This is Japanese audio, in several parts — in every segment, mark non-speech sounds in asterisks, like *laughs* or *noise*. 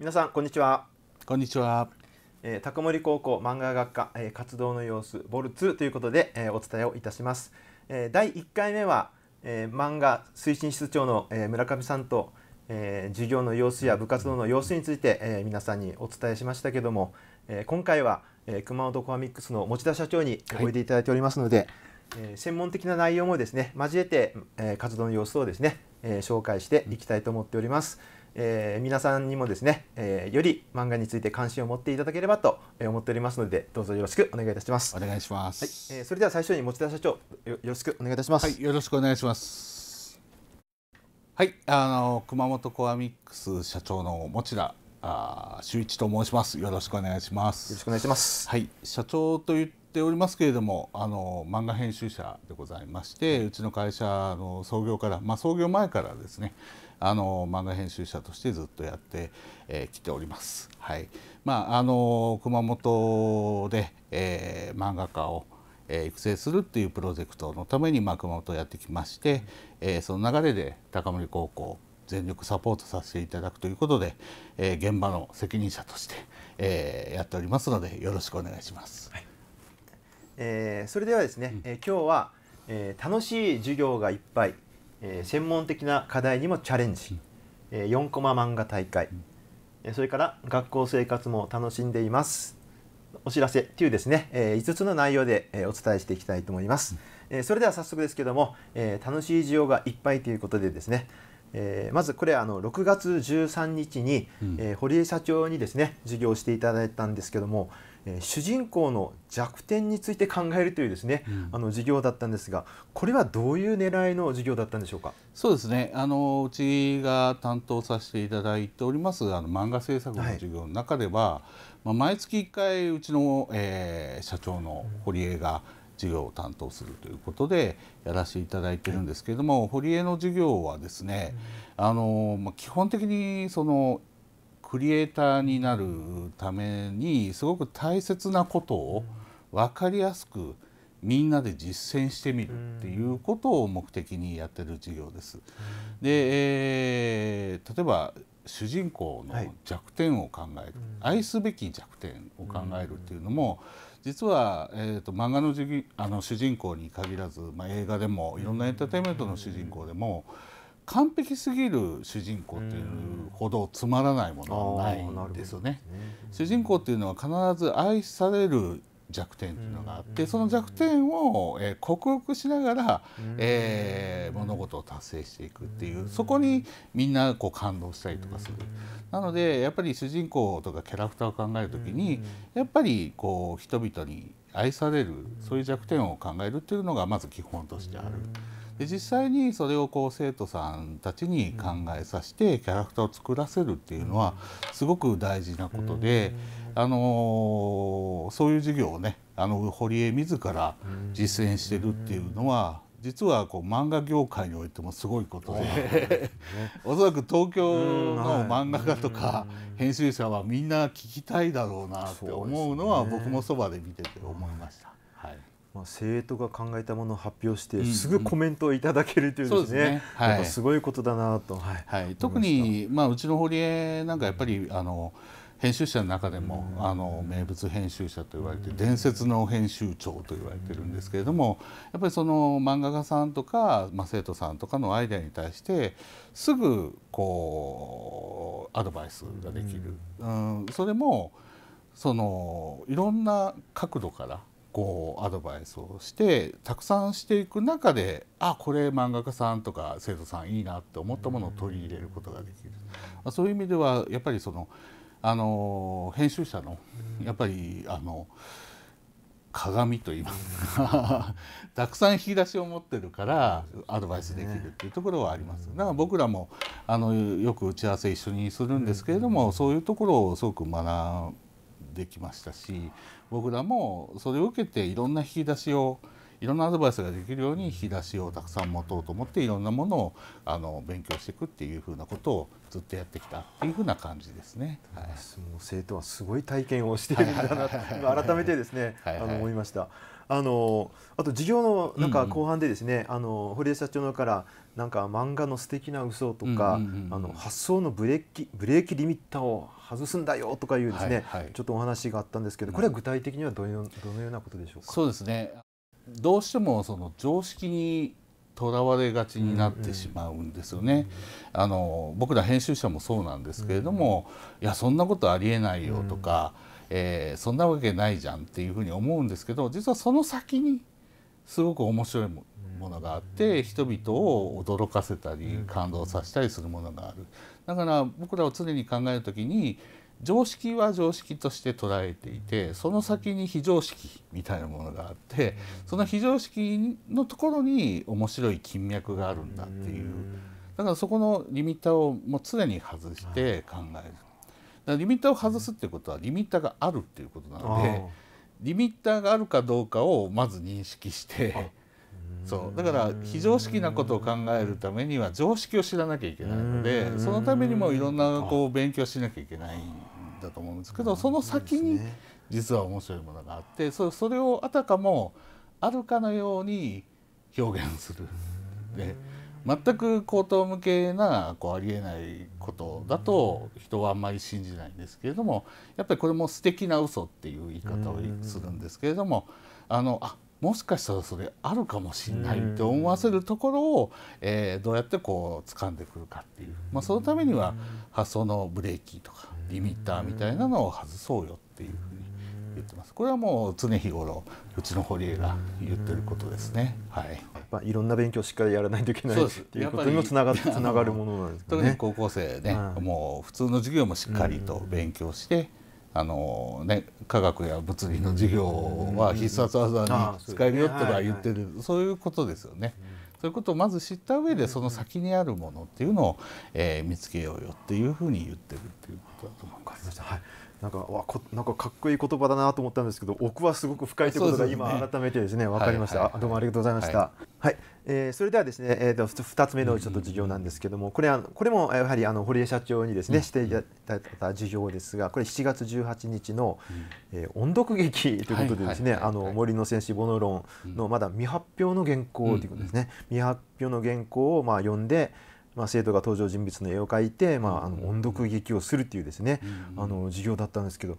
皆さんこんにちはこんにちは、えー、高森高校漫画学科、えー、活動の様子ボルツということで、えー、お伝えをいたします、えー、第1回目は、えー、漫画推進室長の、えー、村上さんと、えー、授業の様子や部活動の様子について、えー、皆さんにお伝えしましたけども、えー、今回は、えー、熊本コアミックスの持田社長においでいただいておりますので、はい、えー、専門的な内容もですね交えて、えー、活動の様子をですね、えー、紹介していきたいと思っております。うんえー、皆さんにもですね、えー、より漫画について関心を持っていただければと思っておりますのでどうぞよろしくお願いいたしますお願いします、はい、えー、それでは最初に持田社長よよろしくお願いいたしますはいよろしくお願いしますはいあの熊本コアミックス社長の持田あ周一と申しますよろしくお願いしますよろしくお願いしますはい社長と言っておりますけれどもあの漫画編集者でございましてうちの会社の創業からまあ創業前からですねあの漫画編集者としてずっとやってき、えー、ております。はいまあ、あの熊本で、えー、漫画家を育成するっていうプロジェクトのために、まあ、熊本をやってきまして、えー、その流れで高森高校全力サポートさせていただくということで、えー、現場の責任者として、えー、やっておりますのでよろしくお願いします。はい、えー、それではですね、うん、え今日は、え楽しい授業がいっぱいえー、専門的な課題にもチャレンジ、えー、4コマ漫画大会、えー、それから学校生活も楽しんでいますお知らせというですね、えー、5つの内容で、えー、お伝えしていきたいと思います、えー、それでは早速ですけども、えー、楽しい授業がいっぱいということでですねえー、まずこれあの6月13日に、えー、堀江社長にですね授業していただいたんですけども、え主人公の弱点について考えるというですね、うん、あの授業だったんですがこれはどういう狙いの授業だったんでしょうかそうですねあのうちが担当させていただいておりますあの漫画制作の授業の中では、はい、まあ、毎月1回うちの、えー、社長の堀江が、授業を担当するということでやらせていただいてるんですけれども、堀江の授業はですね、あのまあ、基本的にそのクリエイターになるためにすごく大切なことを分かりやすくみんなで実践してみるっていうことを目的にやってる授業です。で、えー、例えば主人公の弱点を考える、はい、愛すべき弱点を考えるっていうのも実は、えーと、漫画のあの主人公に限らず、まあ、映画でもいろんなエンターテインメントの主人公でも、うん完璧すぎる主人公っていうほどつまらないものはないんですよね。主人公っていうのは必ず愛される弱点っていうのがあってその弱点を、え克服しながら、えー、物事を達成していくっていうそこにみんなこう感動したりとかするなのでやっぱり主人公とかキャラクターを考える時にやっぱりこう人々に愛されるそういう弱点を考えるっていうのがまず基本としてある。で実際にそれをこう生徒さんたちに考えさせてキャラクターを作らせるっていうのはすごく大事なことで、あのー、そういう授業をねあの堀江自ら実践してるっていうのは実はこう漫画業界においてもすごいことで *laughs* おそらく東京の漫画家とか編集者はみんな聞きたいだろうなって思うのは僕もそばで見てて思いました。まあ、生徒が考えたものを発表してすぐコメントをいただけるというですねうんうんすねはすごいことだなと、はいはい、特に、まあ、うちの堀江なんかやっぱり、あの編集者の中でも、あの名物編集者と言われて、伝説の編集長と言われてるんですけれどもやっぱりその漫画家さんとか、まあ、生徒さんとかのアイデアに対してすぐこうアドバイスができる、うん、それもそのいろんな角度からこうアドバイスをしてたくさんしていく中であこれ漫画家さんとか生徒さんいいなって思ったものを取り入れることができる、まそういう意味ではやっぱりそのあの編集者のやっぱりあの鏡といいますか *laughs* たくさん引き出しを持ってるからアドバイスできるっていうところはありますだから僕らもあのよく打ち合わせ一緒にするんですけれどもそういうところをすごく学んできましたし僕らもそれを受けていろんな引き出しをいろんなアドバイスができるように引き出しをたくさん持とうと思っていろんなものをあの勉強していくっていうふうなことをずっとやってきたっていうふうな感じですね。はい、もう生徒はすごい体験をしているんだなと改めてですね、はいはい、あの思いました。あのあと授業のなんか後半でですね、うんうん、あの堀江社長のからなんか漫画の素敵な嘘とか、うんうんうん、あの発想のブレーキブレーキリミッターを外すんだよとかいうですね、はいはい、ちょっとお話があったんですけど、これは具体的にはどのよどのようなことでしょうか。そうですね。どうしてもその常識にとらわれがちになってしまうんですよね。うんうん、あの僕ら編集者もそうなんですけれども、うんうん、いやそんなことありえないよとか、うん、えー、そんなわけないじゃんっていうふうに思うんですけど、実はその先にすごく面白いものがあって人々を驚かせたり感動させたりするものがあるだから僕らを常に考える時に常識は常識として捉えていてその先に非常識みたいなものがあってその非常識のところに面白い金脈があるんだっていうだからそこのリミッターをもう常に外して考える。だからリミッターを外すっていうことはリミッターがあるっていうことなのでリミッターがあるかどうかをまず認識してそうだから非常識なことを考えるためには常識を知らなきゃいけないのでそのためにもいろんなこう勉強しなきゃいけないんだと思うんですけどその先に実は面白いものがあってそそれをあたかもあるかのように表現する。で全く高等無けなこうありえないことだと人はあんまり信じないんですけれどもやっぱりこれも素敵な嘘っていう言い方をするんですけれどもあのあもしかしたらそれあるかもしれないって思わせるところを、えー、どうやってこう掴んでくるかっていう、まあ、そのためには発想のブレーキとかリミッターみたいなのを外そうよっていうふうに言ってますこれはもう常日頃うちの堀江が言ってることですね。はい、まあ、いろんな勉強をしっかりやらないといけないっていうことにもつながつながるものなんですね。特に高校生ね、はい、もう普通の授業もしっかりと勉強して、あのね、科学や物理の授業は必殺技に使えるよとか言ってる、そういうことですよね。そういうことをまず知った上でその先にあるものっていうのを、えー、見つけようよっていうふうに言ってるっていうことだと思います。はいなんかわこなんかかっこいい言葉だなと思ったんですけど奥はすごく深いということが今改めてですね分かりました、ははいはいはい、どうもありがとうございました、はい、はいえー、それではですね、えーと、2つ目のちょっと授業なんですけどもこれはこれもやはりあの堀江社長にですねしていただいた授業ですがこれ7月18日の、うん、えー、音読劇ということでですね森の戦士ボノロン」のまだ未発表の原稿ということですね、うん、未発表の原稿をまあ読んでまあ、生徒が登場人物の絵を描いて、まあ、あの音読劇をするっていうですね、あの授業だったんですけど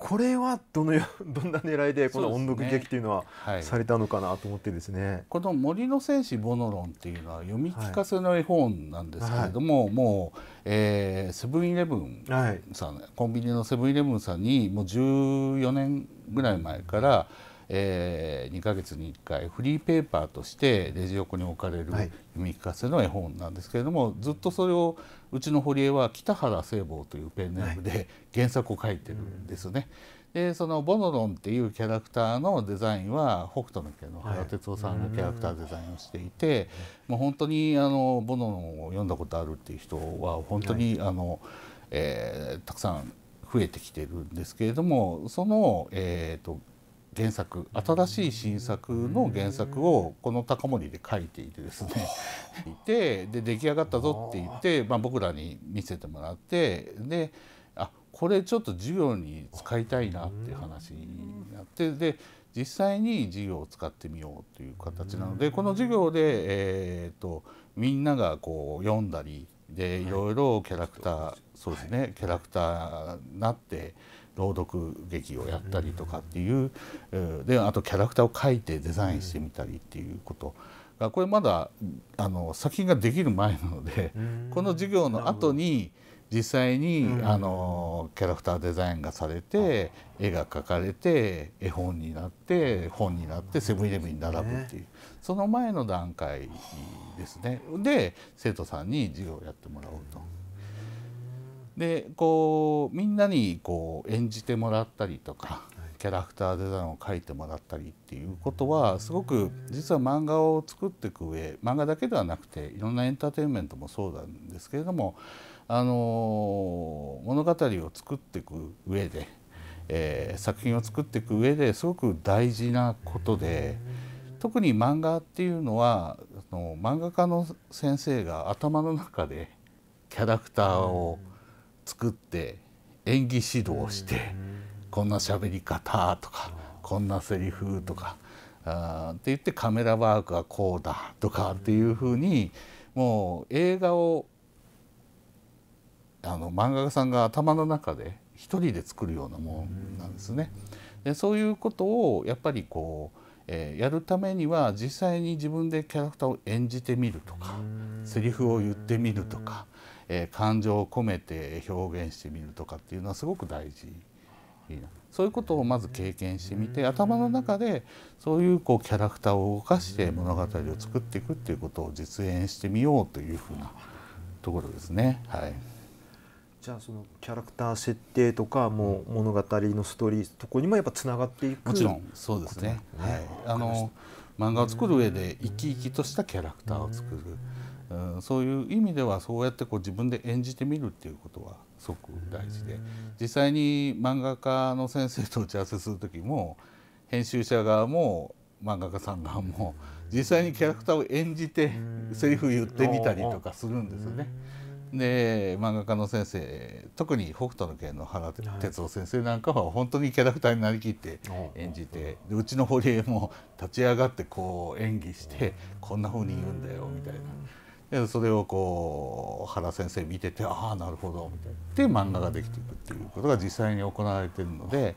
これはどのよ *laughs* どんな狙いでこの音読劇というのは、ねい、されたのかなと思ってですねこの「森の戦士ボノロン」っていうのは読み聞かせの絵本なんですけれども、はい、もう、えー、セブンイレブンさん、はい、コンビニのセブンイレブンさんにもう14年ぐらい前から、えー、2か月に1回フリーペーパーとしてレジ横に置かれる読み聞かせの絵本なんですけれどもずっとそれをうちの堀江は北原聖坊というペンネームで原作を書いてるんですね。はい、でそのボノロンっていうキャラクターのデザインは北斗の家の原哲夫さんがキャラクターデザインをしていて、はい、もう本当にあのボノロンを読んだことあるっていう人は本当に、はい、あの、えー、たくさん増えてきてるんですけれどもその、えーと原作新しい新作の原作をこの高森で書いていてですねいて *laughs* で出来上がったぞって言って、まあ、僕らに見せてもらってであこれちょっと授業に使いたいなっていう話になってで実際に授業を使ってみようという形なのでこの授業で、えーと、とみんながこう読んだりでいろいろキャラクター、そうですね、キャラクターになって。朗読劇をやったりとかっていう、であとキャラクターを描いてデザインしてみたりっていうことがこれまだあの作品ができる前なので、この授業の後に実際に、あのキャラクターデザインがされて絵が描かれて絵本になって本になってセブンイレブンに並ぶっていう、その前の段階ですねで生徒さんに授業をやってもらおうと。でこうみんなにこう演じてもらったりとか、キャラクターデザインを描いてもらったりっていうことはすごく実は漫画を作っていく上漫画だけではなくていろんなエンターテインメントもそうなんですけれども、あの物語を作っていく上で、えー、作品を作っていく上ですごく大事なことで。特に漫画っていうのはあの漫画家の先生が頭の中でキャラクターを作って演技指導してこんな喋り方とかこんなセリフとかあって言ってカメラワークはこうだとかっていうふうにもう映画をあの漫画家さんが頭の中で一人で作るようなもんなんですね。でそういうことをやっぱりこう、えー、やるためには実際に自分でキャラクターを演じてみるとかセリフを言ってみるとか。えー、感情を込めて表現してみるとかっていうのはすごく大事そういうことをまず経験してみて頭の中でそういうこうキャラクターを動かして物語を作っていくっていうことを実演してみようというふうなところですね。はいじゃあそのキャラクター設定とかもう物語のストーリーとこにもやっぱつながっていくもちろんそうですね、ね、はい、あの漫画を作る上で生き生きとしたキャラクターを作る、うん、そういう意味ではそうやってこう自分で演じてみるっていうことはすごく大事で実際に漫画家の先生と打ち合わせする時も編集者側も漫画家さん側も実際にキャラクターを演じてセリフ言ってみたりとかするんですよね。で漫画家の先生特に北斗の拳の原哲夫先生なんかは本当にキャラクターになりきって演じてでうちの堀江も立ち上がってこう演技してこんなふうに言うんだよみたいな。でそれをこう原先生見ててああなるほどみたいなで漫画ができていくっていうことが実際に行われているので、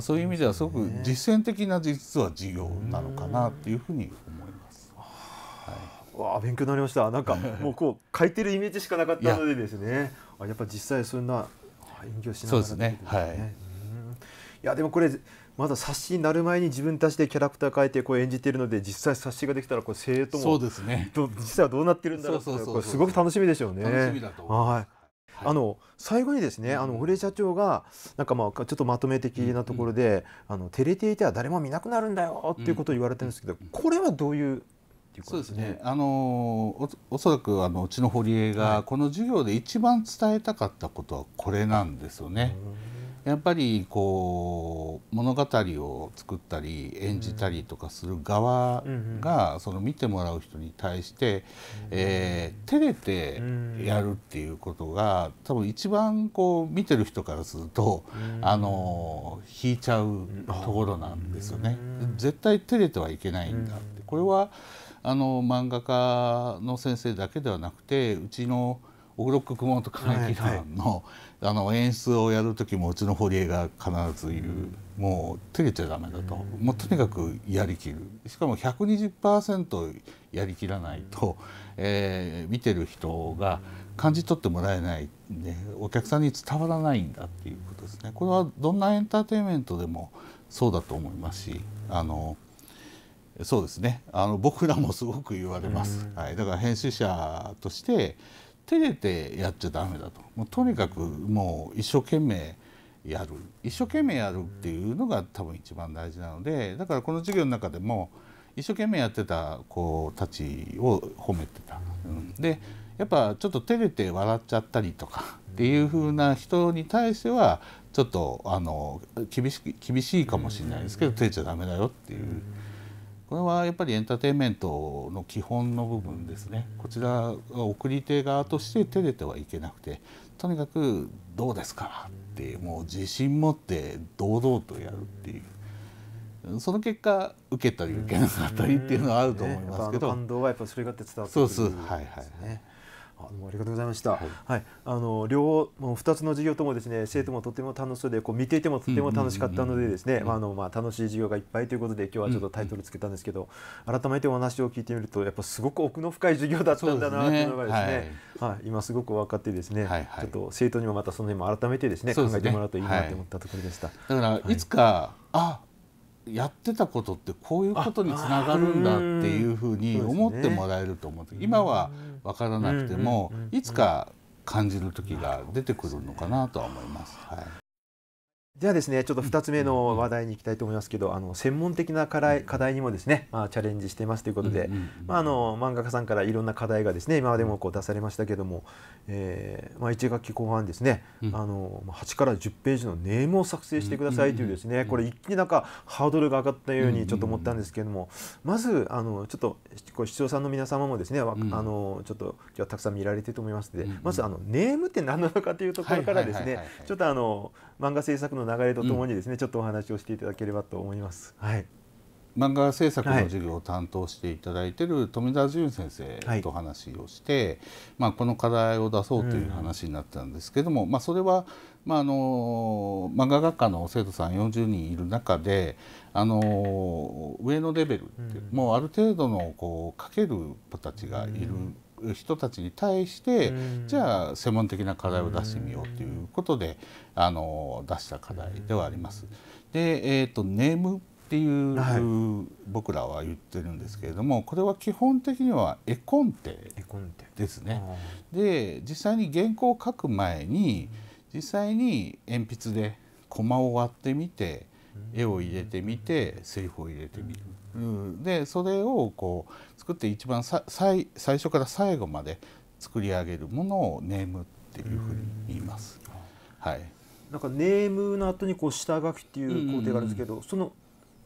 そういう意味ではすごく実践的な実は授業なのかなっていうふうに思います。はい、わあ勉強になりましたなんかもうこう書いてるイメージしかなかったのでですねや *laughs* やっぱ実際そんな勉強しながら、そうですねはいいやでもこれまだ冊子になる前に自分たちでキャラクター変えてこう演じているので実際冊子ができたらこう生徒もそうですね実際はどうなってるんだろうとすごく楽しみでしょうね。はいあの最後にですね、あの堀江社長がなんかまあちょっとまとめ的なところで、あのテレテいては誰も見なくなるんだよっていうことを言われてるんですけど、これはどういうそうですね。あのおおそらくあのうちの堀江がこの授業で一番伝えたかったことはこれなんですよね。はいやっぱりこう物語を作ったり演じたりとかする側がその見てもらう人に対してえ照れてやるっていうことが多分一番こう見てる人からするとあの引いちゃうところなんですよね。絶対照れてはいけないんだってこれはあの漫画家の先生だけではなくてうちのオグロック熊本歌劇団のあの演出をやる時もうちの堀江が必ず言う、もう照れちゃダメだと、もうとにかくやりきるしかも120%やりきらないと、えー、見てる人が感じ取ってもらえないんでお客さんに伝わらないんだっていうことですねこれはどんなエンターテインメントでもそうだと思いますしあのそうですねあの僕らもすごく言われます、はい、だから編集者として照れてやっちゃダメだともうとにかくもう一生懸命やる一生懸命やるっていうのが多分一番大事なのでだからこの授業の中でも一生懸命やってた子たちを褒めてた。うん、でやっぱちょっと照れて笑っちゃったりとかっていう風な人に対してはちょっとあの厳し厳しいかもしれないですけど照れちゃダメだよっていう。これはやっぱりエンターテインメントの基本の部分ですねこちらは送り手側として照れてはいけなくてとにかくどうですかってもう自信持って堂々とやるっていう。その結果受けたり受けなかったりっていうのはあると思いますけど、感動はやっぱそれがって伝わってくるんですね。そうそうはいはい。ありがとうございました。はい、はい、あの両もう二つの授業ともですね、生徒もとても楽しそうで、こう見ていてもとても楽しかったのでですね、あのまあ楽しい授業がいっぱいということで今日はちょっとタイトルつけたんですけど、うん、改めてお話を聞いてみるとやっぱすごく奥の深い授業だったんだなというのがですね、すねはい、はい、今すごく分かってですね、はいはい、ちょっと生徒にもまたその辺も改めてですね、ね、考えてもらうといいなと思ったところでした。だからいつか、あやってたことってこういうことにつながるんだっていうふうに思ってもらえると思う今は分からなくてもいつか感じる時が出てくるのかなとは思います。はいではですねちょっと2つ目の話題にいきたいと思いますけど、あの専門的な課題課題にもですね、まあ、チャレンジしていますということで、漫画家さんからいろんな課題がですね今までもこう出されましたけども、えーまあ、1学期後半ですね、あの8から10ページのネームを作成してくださいというですねこれ一気になんかハードルが上がったようにちょっと思ったんですけどもまずあのちょっと視聴者の皆様もですね、あのちょっと今日はたくさん見られてると思いますので、まずあのネームって何なのかというところからですねちょっとあの漫画制作の流れとともにですね、うん、ちょっとお話をしていただければと思います。はい。漫画制作の授業を担当していただいている富田純先生と話をして、はい、まあ、この課題を出そうという話になったんですけども、うん、まあ、それは、まあ、あの漫画学科の生徒さん40人いる中であの上のレベルって、うん、もうある程度のこう書ける子たちがいる人たちに対して、じゃあ専門的な課題を出してみようということで、あの出した課題ではあります。で、えーと、とネームっていう、はい、僕らは言ってるんですけれどもこれは基本的には絵コンテですね。で実際に原稿を書く前に実際に鉛筆でコマを割ってみて絵を入れてみてセリフを入れてみる。でそれをこう作って一番さ最最初から最後まで作り上げるものをネームっていうふうに言います。はい、なんかネームの後にこう下書きっていう工程があるんですけど、その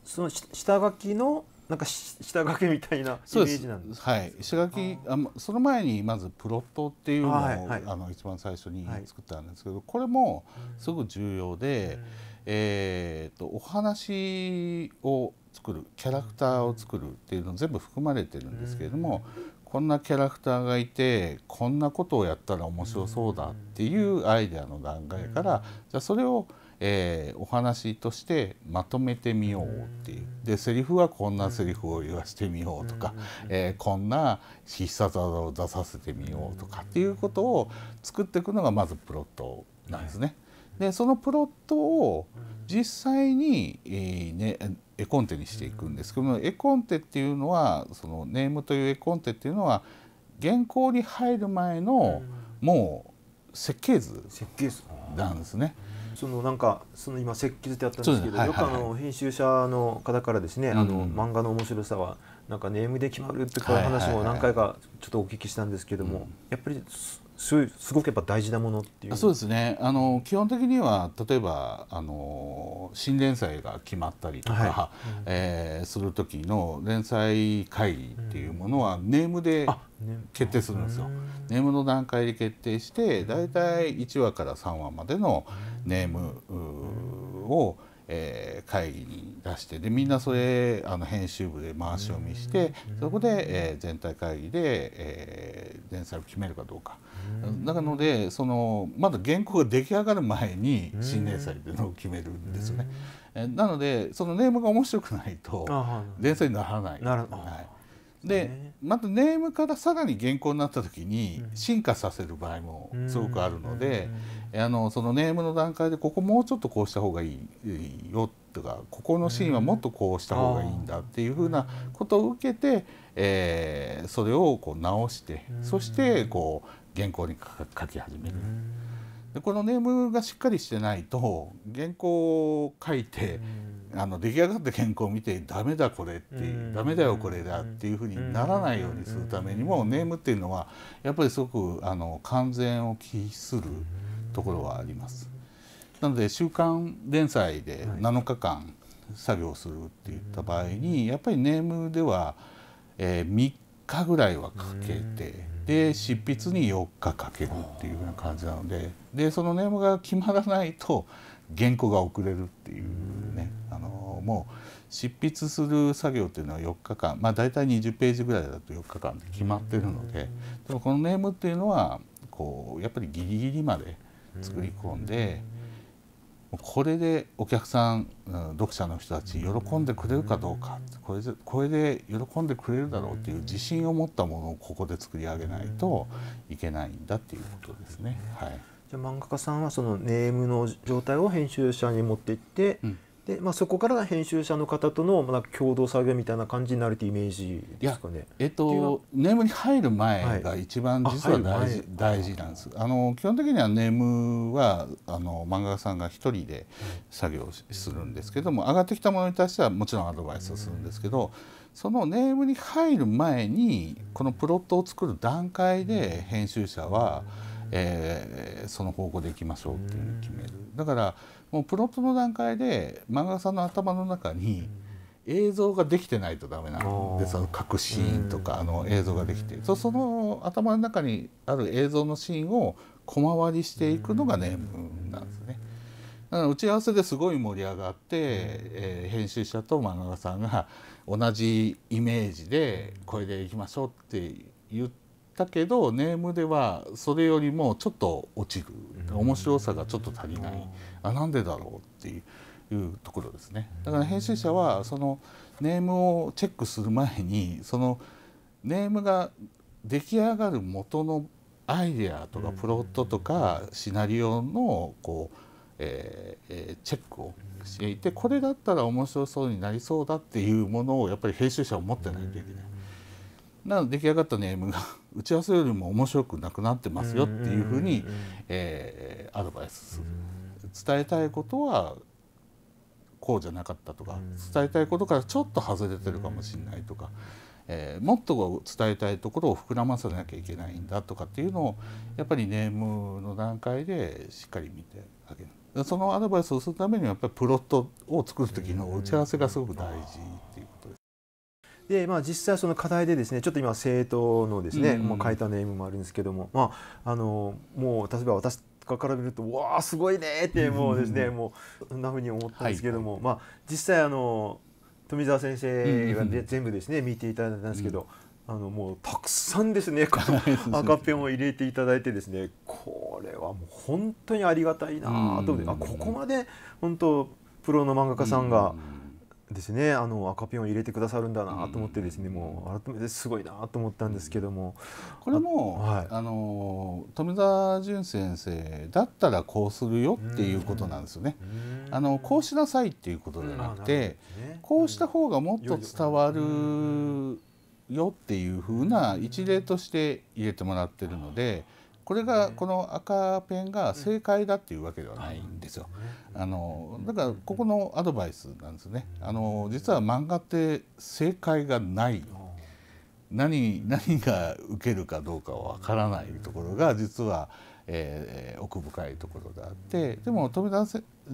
その下書きのなんか下書きみたいなイメージなんですはい、下書きあその前にまずプロットっていうのを、はいはい、あの一番最初に作ったんですけど、これもすごく重要で、えーとお話を作るキャラクターを作るっていうの全部含まれてるんですけれども、こんなキャラクターがいてこんなことをやったら面白そうだっていうアイデアの段階から、じゃあそれを、えー、お話としてまとめてみようっていうでセリフはこんなセリフを言わせてみようとか、えー、こんな必殺技を出させてみようとかっていうことを作っていくのがまずプロットなんですね。でそのプロットを実際に、えーね、絵コンテにしていくんですけども、絵コンテっていうのはそのネームという絵コンテっていうのは原稿に入る前のもう設計図なんですね。そのなんかその今設計図ってあったんですけど、ねはよくあの編集者の方からですね、あの漫画の面白さはなんかネームで決まるっていう話も何回かちょっとお聞きしたんですけども、やっぱりすごくやっぱ大事なものっていうそうですねあの基本的には例えばあの新連載が決まったりとか、はいえー、する時の連載会議っていうものはネームで決定するんですよ。ネームの段階で決定して大体1話から3話までのネームを、うえー、会議に出してでみんなそれあの編集部で回し読みしてそこで、えー、全体会議で、えー、前菜を決めるかどうかだからのでそのまだ原稿が出来上がる前に新連載というのを決めるんですよね。なのでそのネームが面白くないと連載にならない。なるほどはいでまたネームからさらに原稿になった時に進化させる場合もすごくあるので、あのそのネームの段階でここもうちょっとこうした方がいいよとかここのシーンはもっとこうした方がいいんだっていうふうなことを受けて、えー、それをこう直してそしてこう原稿に書き始める。でこのネームがしっかりしてないと原稿を書いてあの出来上がった原稿を見て「ダメだこれ」って「ダメだよこれだ」っていうふうにならないようにするためにもネームっていうのはやっぱりすごくあの完全を期する。ところはあります。なので週刊連載で7日間作業するっていった場合にやっぱりネームでは、え3日ぐらいはかけてで執筆に4日かけるっていうような感じなのででそのネームが決まらないと原稿が遅れるっていうねあのもう執筆する作業っていうのは4日間まあ大体20ページぐらいだと4日間で決まってるのででもこのネームっていうのはこうやっぱりギリギリまで。作り込んでこれでお客さん読者の人たち喜んでくれるかどうかこれでこれで喜んでくれるだろうっていう自信を持ったものをここで作り上げないといけないんだっていうことですね。はい、じゃあ漫画家さんはそのネームの状態を編集者に持っていって、うんで、まあ、そこから編集者の方とのまあ共同作業みたいな感じになるというイメージですかね。えっと、ネームに入る前が一番実は大事,、大事なんです。あの基本的にはネームはあの漫画家さんが一人で作業するんですけども、上がってきたものに対してはもちろんアドバイスをするんですけど、そのネームに入る前にこのプロットを作る段階で編集者は、えー、その方向でいきましょうっていうふうに決める。だからもうプロットの段階で漫画家さんの頭の中に映像ができてないとダメなんでその各シーンとかあの映像ができてそその頭の中にある映像のシーンを小回りしていくのがネームなんですね。打ち合わせですごい盛り上がって、えー、編集者と漫画家さんが同じイメージでこれでいきましょうって言ったけどネームではそれよりもちょっと落ちる面白さがちょっと足りない。あなんでだろうっていうところですねだから編集者はそのネームをチェックする前にそのネームが出来上がる元のアイデアとかプロットとかシナリオのこう、えー、チェックをしていてこれだったら面白そうになりそうだっていうものをやっぱり編集者は持ってないといけない。なので出来上がったネームが *laughs* 打ち合わせよりも面白くなくなってますよっていうふうに、えアドバイスする。伝えたいことはこうじゃなかったとか伝えたいことからちょっと外れてるかもしれないとか、えー、もっと伝えたいところを膨らませなきゃいけないんだとかっていうのをやっぱりネームの段階でしっかり見てあげるそのアドバイスをするためにはやっぱりプロットを作る時の打ち合わせがすごく大事っていうことです。でまあ、実際その課題でですねちょっと今政党のですね、うん、変えたネームもあるんですけども、まあ、あのもう例えば私かから見るとわあすごいねってもうですね、もうそんなふうに思ったんですけども、はい、まあ実際あの富澤先生が、ね全部ですね見ていただいたんですけど、あのもうたくさんですねこの赤ペンを入れていただいてですねこれはもう本当にありがたいなと思って、あここまで本当プロの漫画家さんが、うんですねあの赤ピンを入れてくださるんだなと思ってですね、うん、もう改めてすごいなと思ったんですけどもこれもあ、はい、あの富澤淳先生だったらこうするよっていうことなんですよね。うんうん、あのこうしなさいっていうことじゃなくて、ね、こうした方がもっと伝わるよっていうふうな一例として入れてもらってるので。これがこの赤ペンが正解だっていうわけではないんですよ。あのだからここのアドバイスなんですね。あの実は漫画って正解がない。何何が受けるかどうかはわからないところが実は、えー、奥深いところであってでも富田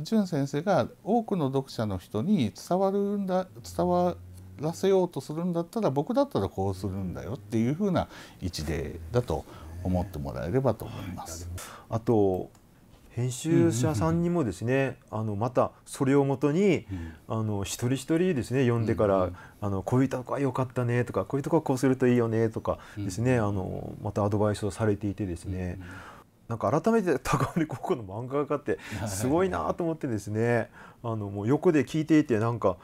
淳先生が多くの読者の人に伝わるんだ伝わらせようとするんだったら僕だったらこうするんだよっていうふうな一例だと思ってもらえればと思います。あと編集者さんにもですね、あのまたそれをもとに、あの一人一人ですね読んでから、あのこういうとこは良かったねとかこういうとこはこうするといいよねとかですね、あのまたアドバイスをされていてですね、なんか改めて高森高校の漫画家ってすごいなと思ってですね、あのもう横で聞いていてなんか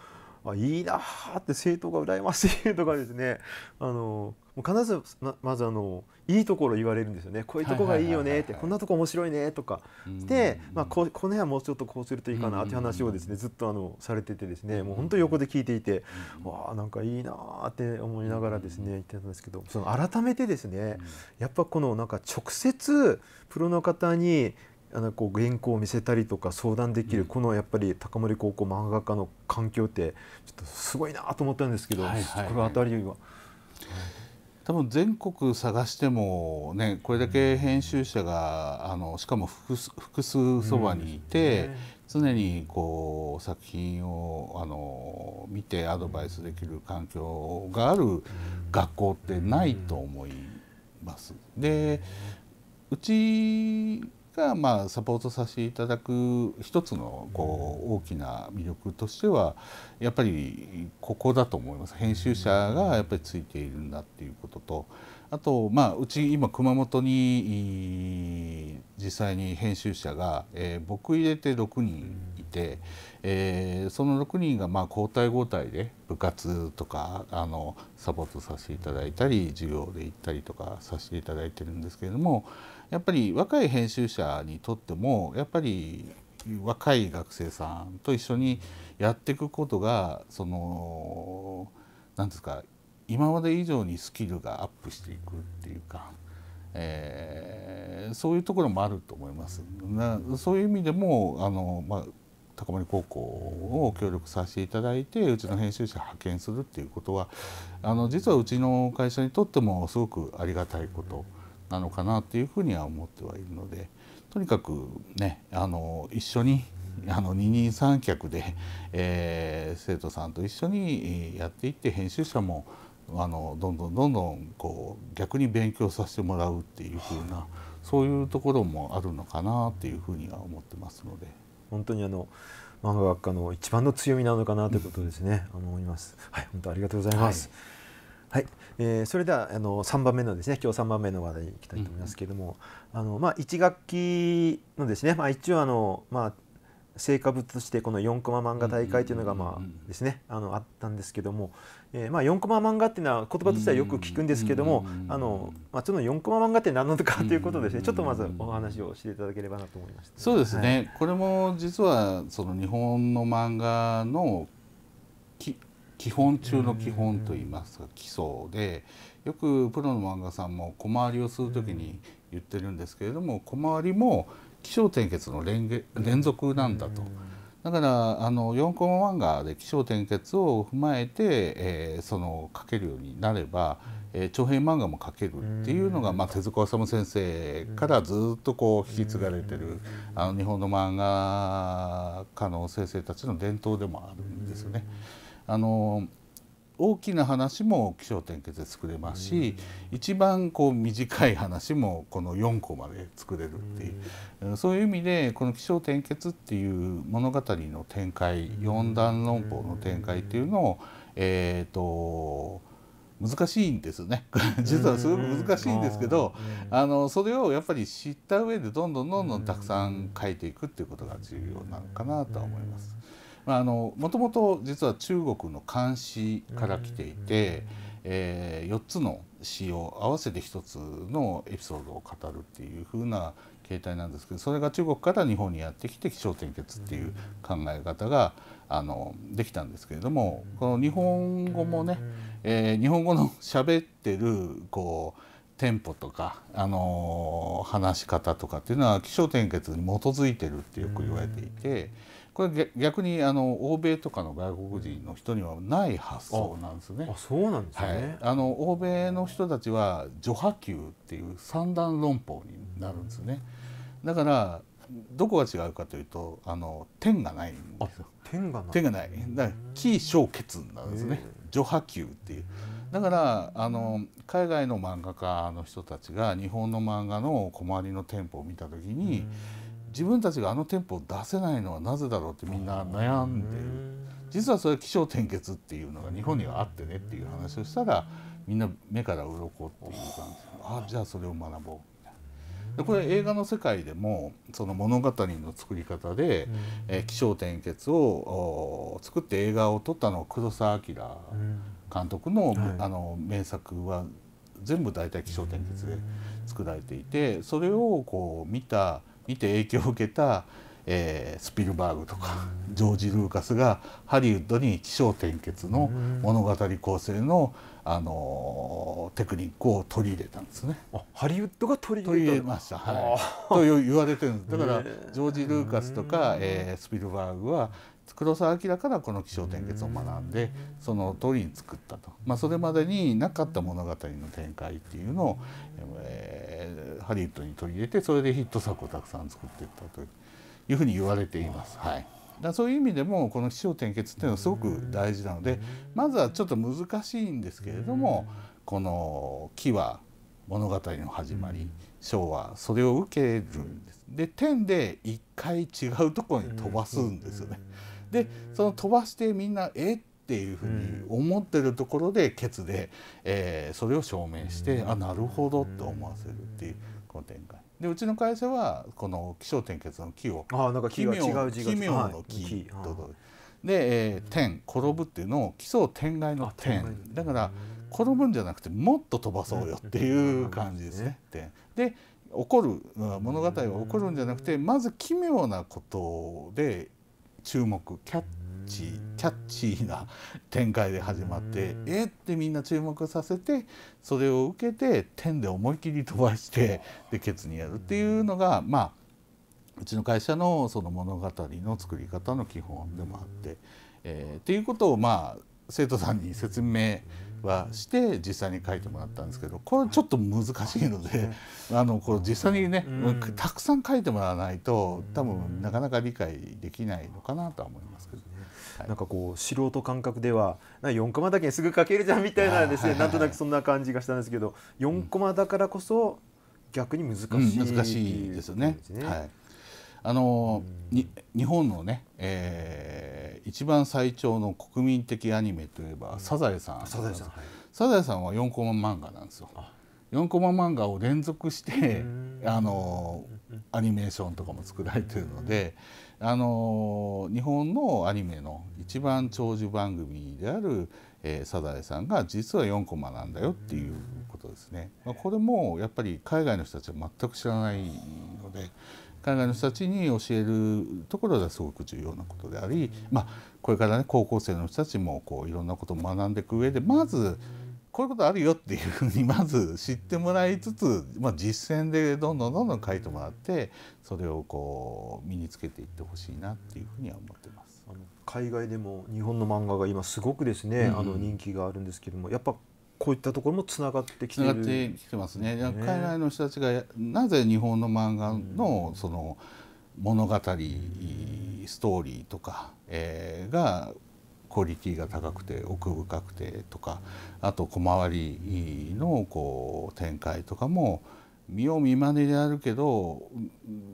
あいいなって政党が羨ましいとかですねあのもう必ずまずあのいいところ言われるんですよねこういうとこがいいよねってこんなとこ面白いねとかで、まあ、ここの辺はもうちょっとこうするといいかなって話をですねずっとあのされててですねもう本当横で聞いていてわあなんかいいなって思いながらですね言ってたんですけどその改めてですねやっぱこのなんか直接プロの方にあのこう原稿を見せたりとか相談できる、このやっぱり高森高校漫画家の環境ってちょっとすごいなと思ったんですけど、このりは。多分全国探してもねこれだけ編集者があのしかも複数そばにいて、常にこう作品をあの見てアドバイスできる環境がある学校ってないと思います。でうちが、まあ、サポートさせていただく一つのこう大きな魅力としてはやっぱりここだと思います編集者がやっぱりついているんだっていうこととあと、まあ、うち今熊本に実際に編集者が、え僕入れて6人いて、えその6人がまあ交代交代で部活とかあのサポートさせていただいたり授業で行ったりとかさせていただいてるんですけれども。やっぱり若い編集者にとってもやっぱり若い学生さんと一緒にやっていくことがその何ですか今まで以上にスキルがアップしていくっていうか、えー、そういうところもあると思います。なそういう意味でもあの、まあ、高森高校を協力させていただいてうちの編集者派遣するっていうことはあの実はうちの会社にとってもすごくありがたいこと。なのかなというふうには思ってはいるのでとにかくねあの一緒にあの二人三脚で、えー、生徒さんと一緒にやっていって編集者もあのどんどんどんどんこう逆に勉強させてもらうっていうふうなそういうところもあるのかなっていうふうには思ってますので。本当にあの漫画学科の一番の強みなのかなということですね、うん、思います。はい、本当ありがとうございます。はいはい、えー、それではあの3番目のですね今日3番目の話題にいきたいと思いますけれども、うんあのまあ、1学期のですね、まあ、一応あの、まあ、成果物としてこの4コマ漫画大会というのがまあですねあのあったんですけども、えー、まあ4コマ漫画っていうのは言葉としてはよく聞くんですけどもあのまあその4コマ漫画って何なのかということですねちょっとまずお話をしていただければなと思いましそうですね、はい、これも実はその日本の漫画のき基本中の基本と言いますか基礎でよくプロの漫画さんも小回りをする時に言ってるんですけれども小回りも気象転結の連連続なんだと。だからあの4コマ漫画で起承転結を踏まえて、えー、その書けるようになれば、えー、長編漫画も書けるっていうのが、まあ、手塚治虫先生からずっとこう引き継がれてるあの日本の漫画家の先生たちの伝統でもあるんですよね。あの大きな話も起承転結で作れますし、一番こう短い話もこの4個まで作れるっていう、うそういう意味でこの起承転結っていう物語の展開、四段論法の展開っていうのを、えっ、ー、と難しいんですね実はすごく難しいんですけど、あのそれをやっぱり知った上でどんどんどんどんたくさん書いていくっていうことが重要なのかなとは思います。もともと実は中国の漢詩から来ていて、えー、4つの詩を合わせて1つのエピソードを語るっていう風な形態なんですけどそれが中国から日本にやってきて気象転結っていう考え方があのできたんですけれどもこの日本語もね、えー、日本語の喋ってるこうテンポとか、あのー、話し方とかっていうのは気象転結に基づいてるってよく言われていて。これ逆にあの欧米とかの外国人の人にはない発想なんですね。あそうなんですね、はい、あの欧米の人たちは序波球っていう三段論法になるんですね。だからどこが違うかというとあの点がないんですよ。点がない。点がない。だから気小結なんですね。序波球っていう。だからあの海外の漫画家の人たちが日本の漫画の小回りのテンポを見たときに。自分たちがあの店舗を出せないのはなぜだろうってみんな悩んでる実はそれは起承転結っていうのが日本にはあってねっていう話をしたらみんな目から鱗っていう感じあじゃあそれを学ぼうでこれ映画の世界でもその物語の作り方で、うん、え起承転結を作って映画を撮ったのは黒澤明監督のあの名作は全部大体起承転結で作られていてそれをこう見た見て影響を受けた、えー、スピルバーグとかジョージ・ルーカスがハリウッドに起承転結の物語構成の、あのー、テクニックを取り入れたんですね。ハリウッドが取り入れました、はい、という言われてるんですだからジョージ・ルーカスとか、えー、スピルバーグは黒澤明からこの気象転結を学んでその通りに作ったと、まあ、それまでになかった物語の展開っていうのを、えーハリウッドに取り入れてそれでヒット作をたくさん作っていったというふうに言われています。はい、だそういう意味でもこの起承転結っていうのはすごく大事なのでまずはちょっと難しいんですけれどもこの木は物語の始まり章はそれを受けるんです。で点で一回違うところに飛ばすんですよね。でその飛ばしてみんな「えっ?」っていうふうに思ってるところでケツで、えー、それを証明して、あなるほどって思わせるっていうこの展開。でうちの会社はこの気象転結の木をあなんか奇妙奇妙の木と、で、えー、天転ぶっていうのを奇想天外の天だから転ぶんじゃなくてもっと飛ばそうよっていう感じですね。で起こる物語は起こるんじゃなくてまず奇妙なことで注目キャッチキャッチーな展開で始まってえってみんな注目させてそれを受けて点で思い切り飛ばしてでケツにやるっていうのがまあうちの会社のその物語の作り方の基本でもあって、えー、っていうことをまあ生徒さんに説明はして実際に書いてもらったんですけどこれちょっと難しいのであのこれ実際にねたくさん書いてもらわないと多分なかなか理解できないのかなとは思いますけど。なんかこう素人感覚では4コマだけすぐ書けるじゃんみたいなですね、なんとなくそんな感じがしたんですけど4コマだからこそ逆に難しい、うん、難しいですよね。はい、あのに日本のね、えー、一番最長の国民的アニメといえば「サザエさん」サザエさん、サザエさんは4コマ漫画なんですよ。4コマ漫画を連続してあのアニメーションとかも作られてるので。うんあの日本のアニメの一番長寿番組である「えー、サザエさん」が実は4コマなんだよっていうことですね。まあ、これもやっぱり海外の人たちは全く知らないので海外の人たちに教えるところがすごく重要なことであり、まあ、これからね高校生の人たちもこういろんなことを学んでいく上でまず、うんこういうことあるよっていうふうにまず知ってもらいつつ、まあ、実践でどんどんどんどん書いてもらってそれをこう身につけていってほしいなっていうふうには思ってます。あの海外でも日本の漫画が今すごくですね、うん、あの人気があるんですけどもやっぱこういったところもつながってきてるてきてますね。ね海外の人たちがなぜ日本の漫画のその物語、ストーリーとか、えー、がクオリティが高くて奥深くてとかあと小回りのこう展開とかも見よう見まねであるけど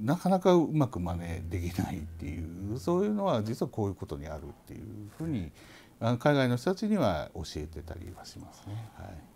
なかなかうまく真似できないっていうそういうのは実はこういうことにあるっていうふうに海外の人たちには教えてたりはしますね。はい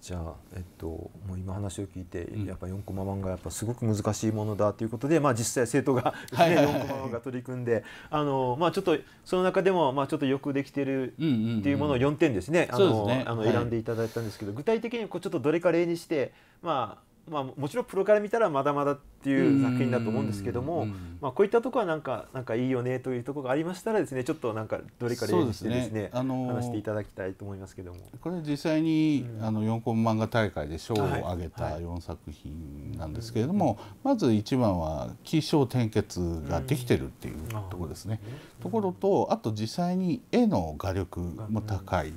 じゃあ、えっと、もう今話を聞いて、やっぱ4コマ漫画やっぱすごく難しいものだということで、まあ、実際生徒が、4 *laughs* コマ漫画取り組んであの、まあ、ちょっとその中でも、まあ、ちょっとよくできてるっていうものを4点ですね選んでいただいたんですけど、はい、具体的にこうちょっとどれか例にして、まあ、まあ、もちろんプロから見たらまだまだっていう作品だと思うんですけども、まあ、こういったとこはなんかなんかいいよねというところがありましたらですねちょっとなんかどれかですね、あのー、話していただきたいと思いますけどもこれ実際に、うん、あの4コマ漫画大会で賞を挙げた4作品なんですけれども、はいはい、まず一番は「起承転結」ができてるっていうところですね。うん、ところとあと実際に絵の画力も高い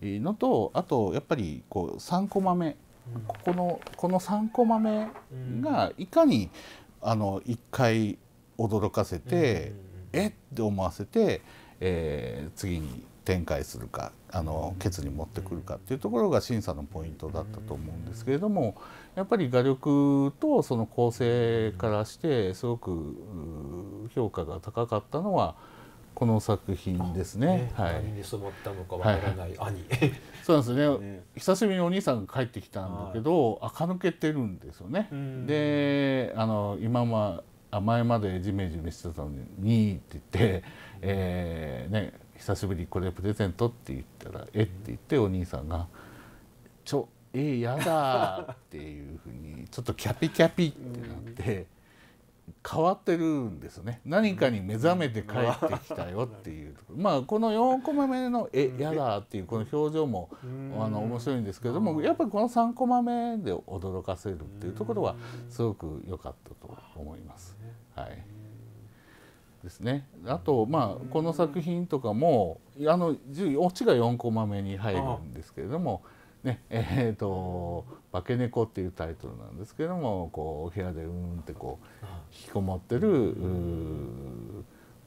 のとあとやっぱりこう3コマ目ここのこの3コマ目がいかにあの1回驚かせて、えって思わせて、えー、次に展開するかあのケツに持ってくるかっていうところが審査のポイントだったと思うんですけれどもやっぱり画力とその構成からしてすごく評価が高かったのはこの作品ですね。何に染まったのかわからない兄。はいそうですね、ね、久しぶりにお兄さんが帰ってきたんだけど、はい、垢抜けてるんですよね。であの今は前までジメジメしてたのに「に」って言って、えーね「久しぶりこれプレゼント」って言ったら「えっ?」て言ってお兄さんが「ちょえー、やだ」っていうふうにちょっとキャピキャピってなって。変わってるんですね何かに目覚めて帰ってきたよっていうまあこの4コマ目の「えやだ」っていうこの表情もあの面白いんですけれどもやっぱりこの3コマ目で驚かせるっていうところはすごく良かったと思います。はい、ですね。あとまあこの作品とかもあのオチが4コマ目に入るんですけれども。ねえーと化け猫っていうタイトルなんですけどもこうお部屋でうんってこう引きこもってる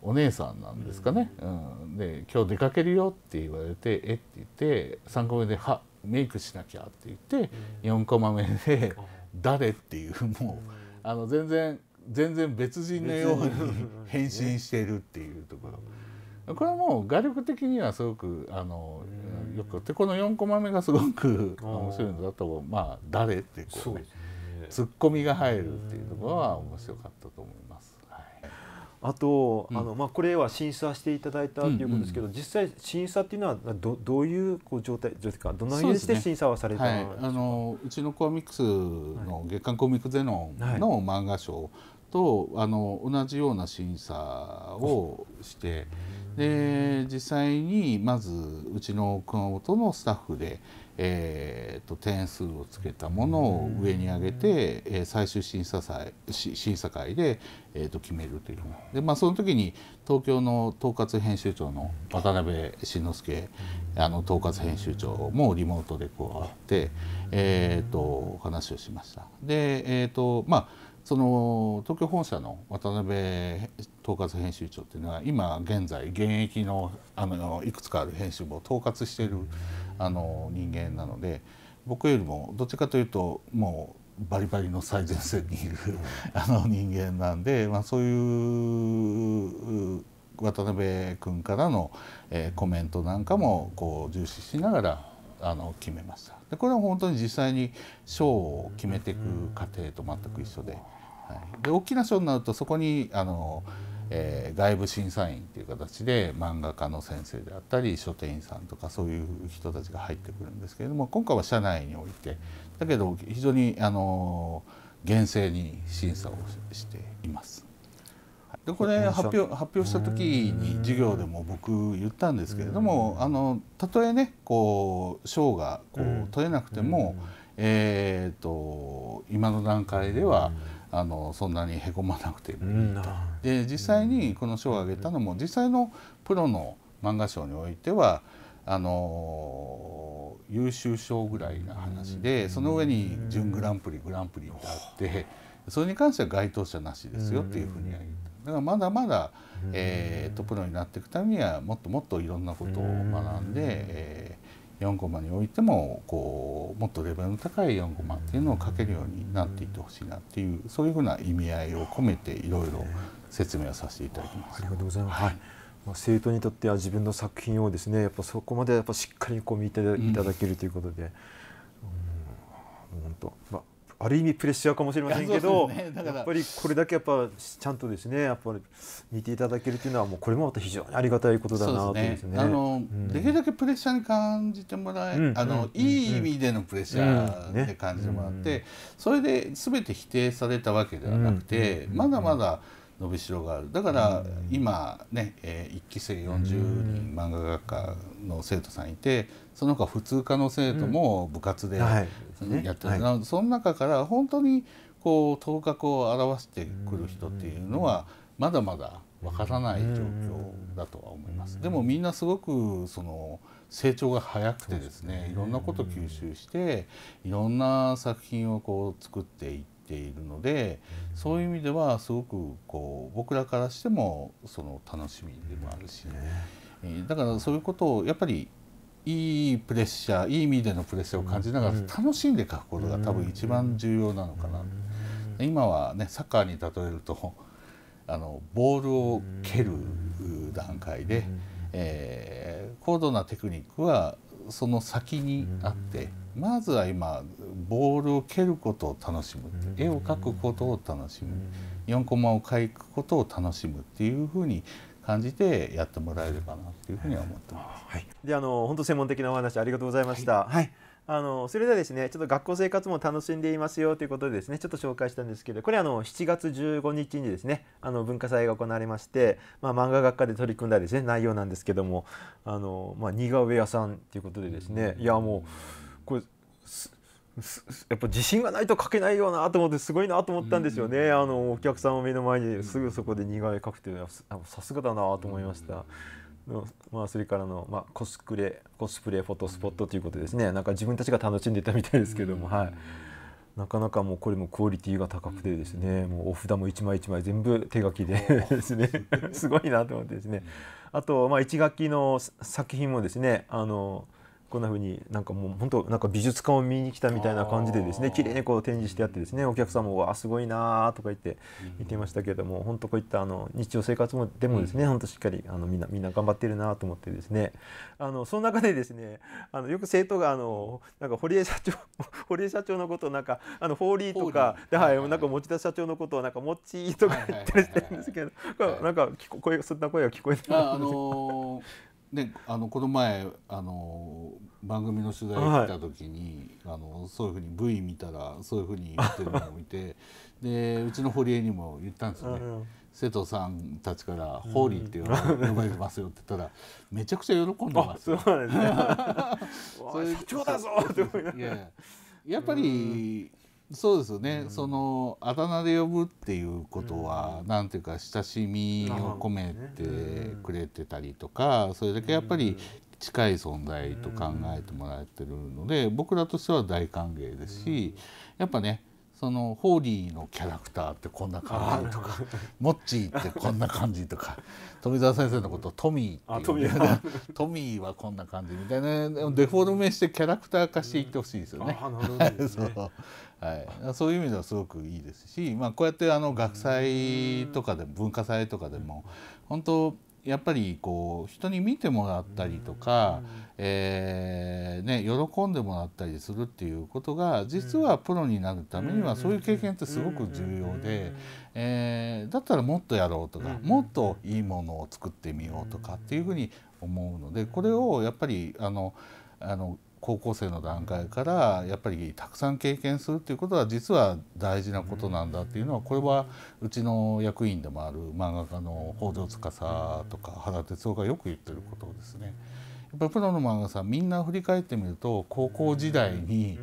お姉さんなんですかね、うん、で「今日出かけるよ」って言われて「えっ?」て言って3個目で「はメイクしなきゃ」って言って4コマ目で「誰?」っていうもうあの全然全然別人のように変身しているっていうところ。これはもう画力的にはすごくあのよくてこの4コマ目がすごく面白いのだとまあ誰ってこう、ねうね、ツッコミが入るっていうところは面白かったと思います。はい、あと、うん、あのまあ、これは審査していただいたということですけど、うんうん、実際審査っていうのはどどういうこう状態状態かどんな形で審査はされたの、ねはい、あのうちのコミックスの月刊コミックゼノンの漫画賞と、はい、あの同じような審査をして。で実際にまずうちの熊本のスタッフで、えーと、点数をつけたものを上に上げて、えー、最終審査祭審査会で、えーと、決めるというで、まあ、その時に東京の統括編集長の渡辺慎之介あの統括編集長もリモートでこうあって、えーと、と話をしました。で、えーとまあその東京本社の渡辺統括編集長っていうのは今現在現役のあのいくつかある編集部を統括しているあの人間なので僕よりもどっちかというともうバリバリの最前線にいる *laughs* あの人間なんで、まあ、そういう渡辺君からの、えー、コメントなんかもこう重視しながらあの決めました。でこれは本当に実際に賞を決めていく過程と全く一緒で。はい、で大きな賞になるとそこにあの、えー、外部審査員っていう形で漫画家の先生であったり書店員さんとかそういう人たちが入ってくるんですけれども今回は社内においてだけど非常にあの厳正に審査をしています。でこれ発表発表した時に授業でも僕言ったんですけれどもあのたとえねこう賞がこう取れなくてもえーと、と今の段階では、うんあのそんなにへこまなくてもいい、うん、で実際にこの賞をあげたのも実際のプロの漫画賞においてはあの優秀賞ぐらいな話でその上に準グランプリグランプリってあってそれに関しては該当者なしですよっていうふうに言っただからまだまだ、えー、とプロになっていくためにはもっともっといろんなことを学んで、えー4コマにおいてもこうもっとレベルの高い4コマっていうのを書けるようになっていってほしいなっていうそういうふうな意味合いを込めていろいろ説明をさせていただきます。ありがとうございます、はいまあ、生徒にとっては自分の作品をですねやっぱそこまでやっぱしっかりこう見ていただけるということで、うん、本、当、まあある意味プレッシャーかもしれませんけど、ね、やっぱりこれだけやっぱちゃんとですねやっぱり見ていただけるというのはもうこれもまた非常にありがたいことだなと、ねね、あの、うん、できるだけプレッシャーに感じてもらい、うん、あの、うん、いい意味でのプレッシャーで感じてもらって、それで全て否定されたわけではなくて、まだまだ伸びしろがあるだから今ね、えー、1期生40人漫画学科の生徒さんいてその他普通科の生徒も部活でやってる、うんはい、その中から本当にこう頭角を現してくる人っていうのはまだまだわからない状況だとは思います。でもみんなすごくその成長が早くてですねいろんなこと吸収していろんな作品をこう作っていっているのでそういう意味ではすごくこう僕らからしてもその楽しみでもあるし、ね、だからそういうことをやっぱりいいプレッシャーいい意味でのプレッシャーを感じながら楽しんで書くことが多分一番重要なのかな。今はねサッカーに例えると *laughs* あのボールを蹴る段階で、えー、高度なテクニックはその先にあってまずは今ボールを蹴ることを楽しむ絵を描くことを楽しむ4コマを描くことを楽しむっていうふうに感じてやってもらえればなというふうには思ってます。はい、であの本当専門的なお話ありがとうございました。はい、はいあのそれではですねちょっと学校生活も楽しんでいますよということでですねちょっと紹介したんですけどこれあの7月15日にですねあの文化祭が行われまして、まあ、漫画学科で取り組んだですね内容なんですけどもあの、まあ、似顔絵屋さんということでですねいやもうこれやっぱ自信がないと書けないよなと思ってすごいなと思ったんですよね、うんうん、あのお客さんを目の前にすぐそこで苦い描くというのはさすがだなと思いました。うんうん、まあ、それからの、まあ、コスプレコスプレフォトスポットということですねなんか自分たちが楽しんでたみたいですけども、うんうん、はい、なかなかもうこれもクオリティが高くてですね、うん、もうお札も一枚一枚全部手書きでですね *laughs* すごいなと思ってですねあと、まあ、1学期の作品もですねあのこんなふうになんかもう本当なんか美術館を見に来たみたいな感じでですね綺麗にこう展示してあってですねお客さんも「わあすごいな」とか言って言ってましたけれども本当こういったあの日常生活もでもですね本当しっかりあのみんなみんな頑張ってるなと思ってですねあのその中でですねあのよく生徒があのなんか堀江社長 *laughs* 堀江社長のことをなんかあのホーリーとかではいなんか持田社長のことをなんかもッチーとか言ってるんですけどなんかこえそんな声が聞こえてます。あのーね、あのこの前あの番組の取材来た時に、はい、あのそういうふうに V 見たらそういうふうに言ってるのを見て *laughs* でうちの堀江にも言ったんですよね瀬戸さんたちから「ホーリー」って呼ばれてますよって言ったらめちゃくちゃ喜んでます。そう *laughs* 社長だぞって思いながら。やっぱりそうですよね、うん、そのあだ名で呼ぶっていうことは、うん、なんていうか親しみを込めてくれてたりとか、それだけやっぱり近い存在と考えてもらえてるので、僕らとしては大歓迎ですし、やっぱねそのホーリーのキャラクターってこんな感じとかモッチーってこんな感じとか *laughs* 富澤先生のことトミーっていう、ね、*laughs* トミーはこんな感じみたいなデフォルメしてキャラクター化していってほしいですよね。*laughs* うん、ねはい、そういう意味ではすごくいいですし、まあ、こうやってあの学祭とかで文化祭とかでも本当やっぱりこう人に見てもらったりとか、えーね、喜んでもらったりするっていうことが実はプロになるためにはそういう経験ってすごく重要で、えー、だったらもっとやろうとかもっといいものを作ってみようとかっていうふうに思うのでこれをやっぱりあのあの高校生の段階からやっぱりたくさん経験するっていうことは実は大事なことなんだっていうのはこれはうちの役員でもある漫画家の北条司とか原哲夫がよく言ってることですね。やっぱプロの漫画さんみんな振り返ってみると高校時代に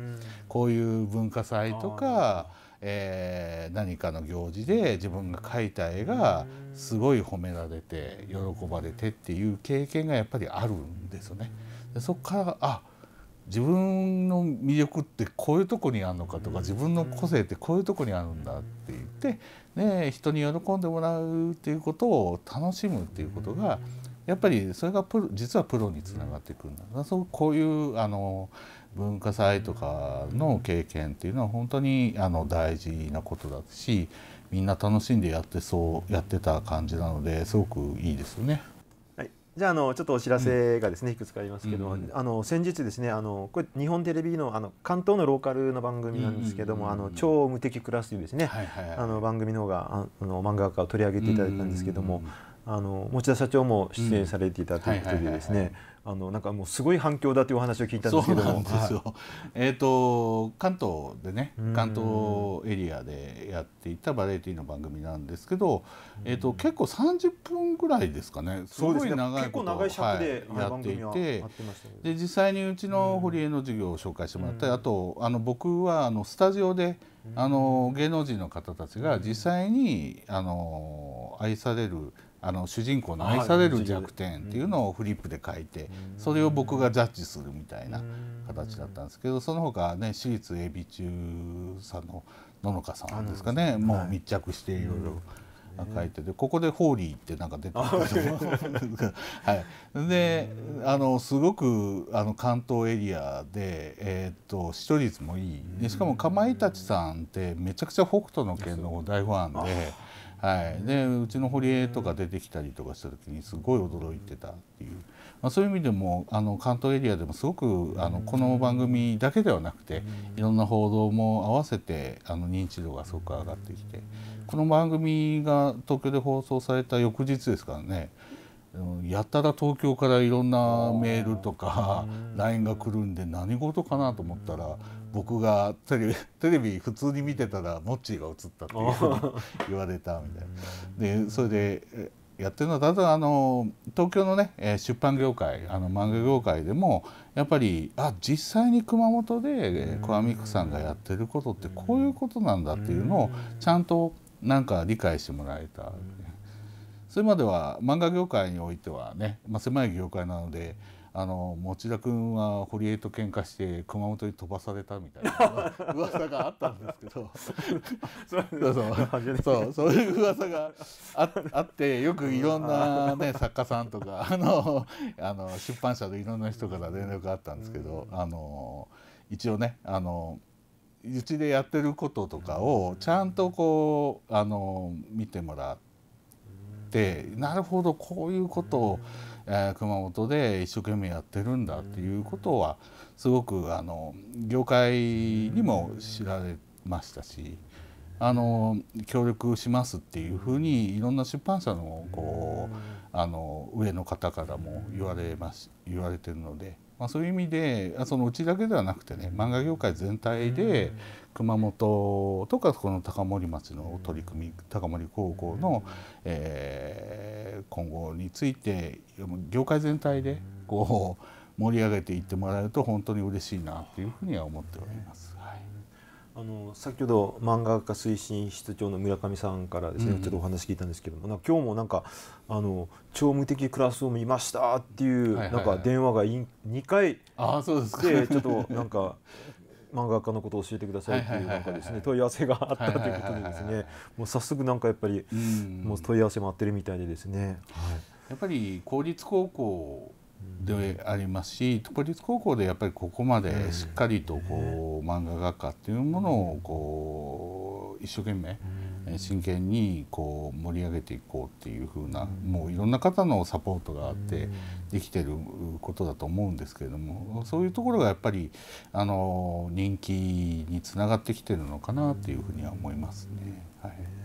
こういう文化祭とか、えー、何かの行事で自分が描いた絵がすごい褒められて喜ばれてっていう経験がやっぱりあるんですよね。でそこからあ自分の魅力ってこういうとこにあるのかとか自分の個性ってこういうとこにあるんだって言って、ね、人に喜んでもらうっていうことを楽しむっていうことがやっぱりそれがプロ実はプロにつながってくるんだそうこういうあの文化祭とかの経験っていうのは本当にあの大事なことだしみんな楽しんでやってそうやってた感じなのですごくいいですよね。じゃああのちょっとお知らせがですね、いくつかありますけど、あの先日ですねあのこれ日本テレビのあの関東のローカルの番組なんですけども、あの超無敵クラスというですね、はいあの番組の方があの漫画家を取り上げていただいたんですけども、あの持田社長も出演されていたということでですね、あのなんかもうすごい反響だというお話を聞いたんですけども、はい、えっ、ー、と関東でね関東エリアでやっていたバラエティーの番組なんですけど、えっ、ー、と結構30分ぐらいですかねすごい長い結構長い尺で、やっていて、ね、で実際にうちの堀江の授業を紹介してもらったりあとあの僕はあのスタジオであの芸能人の方たちが実際にあの愛されるあの主人公の愛される弱点っていうのをフリップで書いてそれを僕がジャッジするみたいな形だったんですけどその他ね私立 AB 中さんの野々花さんですかねもう密着していろいろ。書いててここで「ホーリー」ってなんか出てる *laughs* はい、であのすごくあの関東エリアで、えっと視聴率もいいでしかもかまいたちさんってめちゃくちゃ北斗の拳の大ファンで。はい、でうちの堀江とか出てきたりとかした時にすごい驚いてたっていう、まあ、そういう意味でもあの関東エリアでもすごくあのこの番組だけではなくていろんな報道も合わせてあの認知度がすごく上がってきてこの番組が東京で放送された翌日ですからねやたら東京からいろんなメールとか LINE が来るんで何事かなと思ったら僕がテレビ *laughs* テレビ普通に見てたらモッチーが映ったっていうふうに言われたみたいな。でそれでやってるのはだだあの東京のね出版業界あの漫画業界でもやっぱりあ実際に熊本でコアミックさんがやってることってこういうことなんだっていうのをちゃんとなんか理解してもらえた。それまでは漫画業界においてはね、まあ、狭い業界なのであの持田君は堀江と喧嘩して熊本に飛ばされたみたいな *laughs* 噂があったんですけど *laughs* そうそういう噂がああってよくいろんな、ね、作家さんとか *laughs* あのあの出版社でいろんな人から連絡があったんですけど、あの一応ねあのうちでやってることとかをちゃんとこうあの見てもらってなるほどこういうことを。えー、熊本で一生懸命やってるんだっていうことはすごくあの業界にも知られましたし。あの協力しますっていうふうにいろんな出版社のこうあの上の方からも言われます言われてるのでまあ、そういう意味でそのうちだけではなくてね漫画業界全体で熊本とかこの高森町の取り組み高森高校の、え今後について業界全体でこう盛り上げていってもらえると本当に嬉しいなというふうには思っております。あの先ほど漫画家推進室長の村上さんからですね、うん、ちょっとお話聞いたんですけどもな今日もなんかあの「超無敵クラスを見ました」っていうなんか電話が2回でちょっとなんか漫画家のことを教えてくださいっていうなんかですね問い合わせがあったということでですねもう早速なんかやっぱりもう問い合わせ待ってるみたいでですね。はい、やっぱり公立高校でありますし都立高校でやっぱりここまでしっかりとこう漫画学科っていうものをこう一生懸命真剣にこう盛り上げていこうっていう風なもういろんな方のサポートがあってできてることだと思うんですけれどもそういうところがやっぱりあの人気につながってきてるのかなっていうふうには思いますね。はい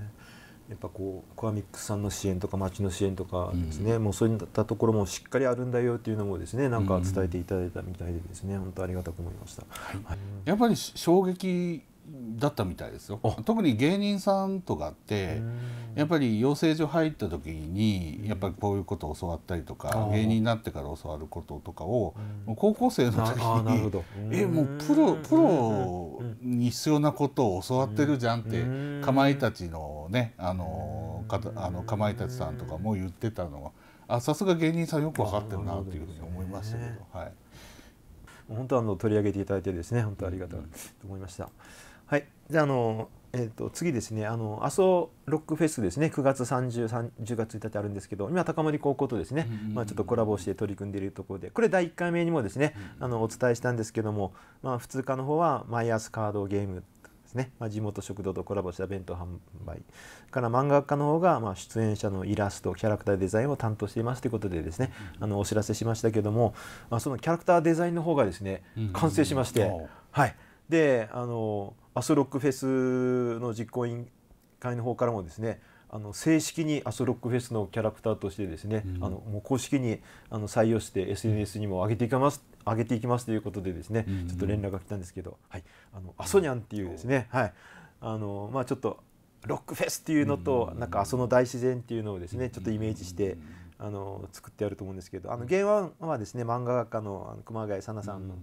やっぱこうコアミックスさんの支援とか町の支援とかですね、うん、もうそういったところもしっかりあるんだよっていうのもですねなんか伝えていただいたみたいでですね、うん、本当ありがたく思いました、はい、やっぱり衝撃だったみたいですよ特に芸人さんとかってやっぱり養成所入った時にやっぱりこういうことを教わったりとか芸人になってから教わることとかを高校生の時に *laughs* えもうプロプロに必要なことを教わってるじゃんってかまいたちのねあのかあのかまいたちさんとかも言ってたのはさすが芸人さんよく分かってるなというふうに思いましたけど。はい本当あの取り上げていただいてですね本当ありがたいと思いました。うんはい。じゃあのえっ、ー、と次ですねあの阿蘇ロックフェスですね9月3010月1日あるんですけど今高森高校とですね、うんうん、まあ、ちょっとコラボして取り組んでいるところでこれ第1回目にもですね、うん、あのお伝えしたんですけども、まあ、普通科の方はマイアスカードゲームですね、まあ、地元食堂とコラボした弁当販売から漫画家の方がま出演者のイラストキャラクターデザインを担当していますということでですね、うん、あのお知らせしましたけども、まあ、そのキャラクターデザインの方がですね完成しまして、うん、はい。であのアソロックフェスの実行委員会の方からもですねあの正式にアソロックフェスのキャラクターとしてですね、うん、あのもう公式にあの採用して SNS にも上げていきます上げていきますということでですね、うんうん、ちょっと連絡が来たんですけど、はい、あのアソニャンっていうですね、うん、はいあのまあ、ちょっとロックフェスっていうのと、なんか阿蘇の大自然っていうのをですねちょっとイメージして、あの作ってあると思うんですけどあの原案はですね漫画家のあの熊谷さなさんの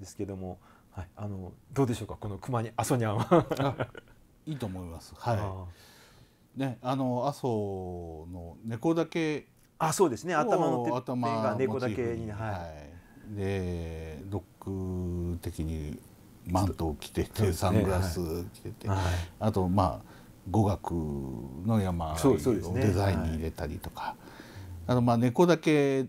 ですけども、はい、あのどうでしょうかこの熊に阿蘇にゃんはいいと思います。はい。ねあの阿蘇の猫だけあそうですね頭の手頭が猫だけに、はい、はい、でドック的にマントを着ててサングラス着てて、はい、あとまあ語学の山をデザインに入れたりとか、ねはい、あのまあ猫だけ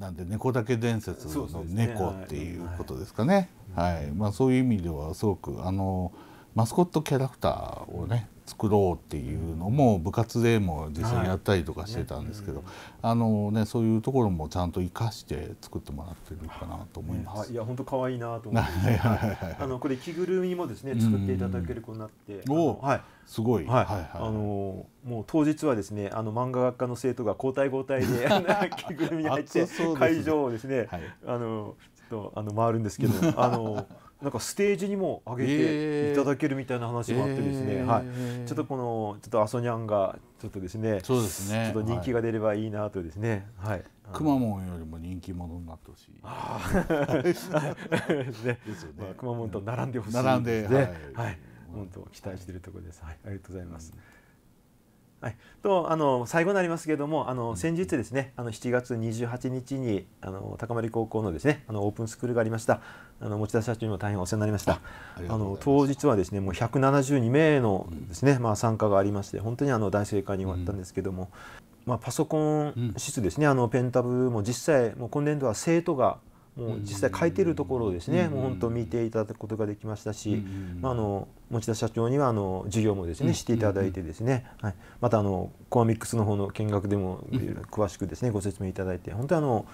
なんで猫だけ伝説の猫っていうことですかね。はい、まあそういう意味ではすごくあのマスコットキャラクターをね作ろうっていうのも部活でも実際にやったりとかしてたんですけど、はいねうん、あのねそういうところもちゃんと生かして作ってもらってるかなと思います。はい、や本当可愛いなと思って。*laughs* あのこれ着ぐるみもですね作っていただける子になって、はいすごい、はい、はいはい、あのもう当日はですねあの漫画学科の生徒が交代交代で *laughs* 着ぐるみに入って、会場をですね、はい、あのちょっとあの回るんですけど *laughs* あの。なんかステージにも上げていただけるみたいな話もあってですね、えー、はい、ちょっとこのちょっと阿蘇にゃんがちょっとですねそうですねちょっと人気が出ればいいなとですね、はい、はい、くまモンよりも人気者になってほしいあ、すね *laughs* ですよね、まあ、くまモンと並んでほしい、並んで、はい、はい、本当期待しているところです、はい、ありがとうございます。うんはい、とあの最後になりますけれどもあの先日ですねあの7月28日にあの高森高校のですねあのオープンスクールがありましたあの持田社長にも大変お世話になりましたあの当日はですねもう172名のですね、うん、まあ、参加がありまして本当にあの大正解に終わったんですけども、うん、まあ、パソコン室ですね、あのペンタブも実際もう今年度は生徒がもう実際書いてるところをですね、もう本当見ていただくことができましたし、まあ、あの持田社長にはあの授業もですね、していただいてですね、はい、またあのコアミックスの方の見学でも詳しくですね、ご説明いただいて本当あの